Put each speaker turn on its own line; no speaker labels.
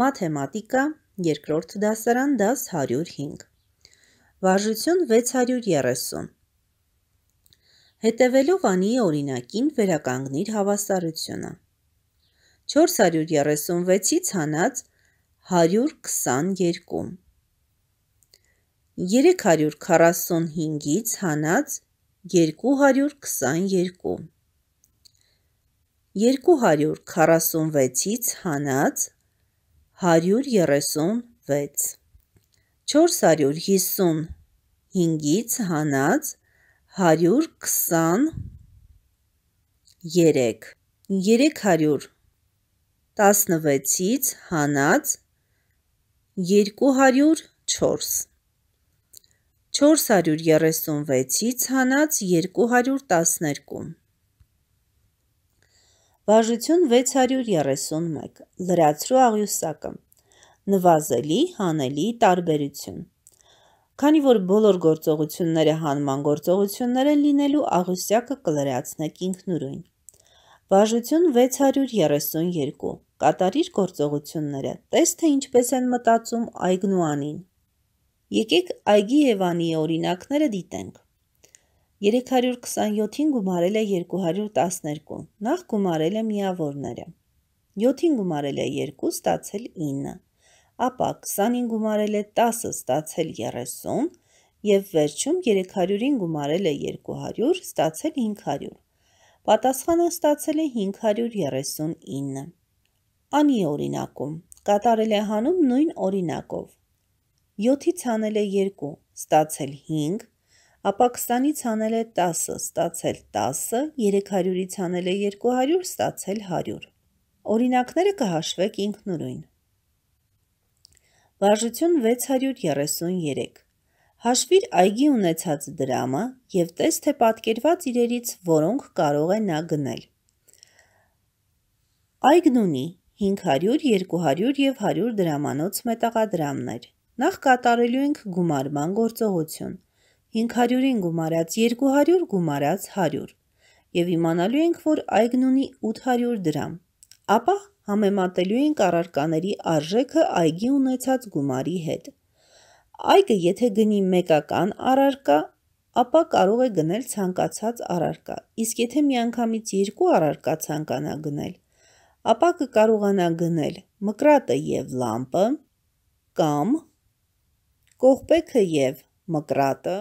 մաթեմատիկա, երկրորդ դասարան դաս 105։ Վարժություն 630։ Հետևելով անի օրինակին վերականգնիր հավասարությունը։ 436-ից հանած 122։ 345-ից հանած 222 246-ից հանած 136 455-ից հանած 123 316-ից հանած 204 436-ից հանած 212 Վարժություն 631, լրացրու աղյուսակը, նվազելի, հանելի տարբերություն։ Քանի որ բոլոր գործողությունները հանման գործողություններ են լինելու, աղյուսյակը կլրացնեք ինքնուրույն։ Վարժություն 632, կատարիր գործողությունները, տես թե ինչպես են մտածում այգն ու անին։ Եկեք այգի և անի օրինակները դիտենք։ 327-ին գումարել է 212, նախ գումարել է միավորները։ 7-ին գումարել է 2, ստացել 9, ապա 20-ին գումարել է 10, ստացել 30, և վերջում 300-ին գումարել է 200, ստացել 500։ Պատասխանը ստացել է 539։ Անի օրինակում, կատարել է հանում նույն օրինակով։ 7-ից հանել է 2, ստացել 5, ապա 20-ից հանել է 10, ստացել 10, 300-ից հանել է 200, ստացել 100։ Օրինակները կհաշվեք ինքնուրույն։ Վարժություն 633 Հաշվիր այգի ունեցած դրամը և տես, թե պատկերված իրերից որոնք կարող է նա գնել։ Այգն ունի 500, 200 և 100 դրամանոց մետաղադրամներ։ Նախ կատարելու ենք գումարման գործողություն։ 500-ին գումարած 200 գումարած 100 եւ իմանալու ենք, որ այգն ունի 800 դրամ։ Ապա համեմատելու ենք առարկաների արժեքը այգի ունեցած գումարի հետ։ Այգը եթե գնի մեկական առարկա, ապա կարող է գնել ցանկացած առարկա։ Իսկ եթե միանգամից երկու առարկա ցանկանա գնել, ապա կկարողանա գնել մկրատը եւ լամպը կամ կողպեքը եւ մկրատը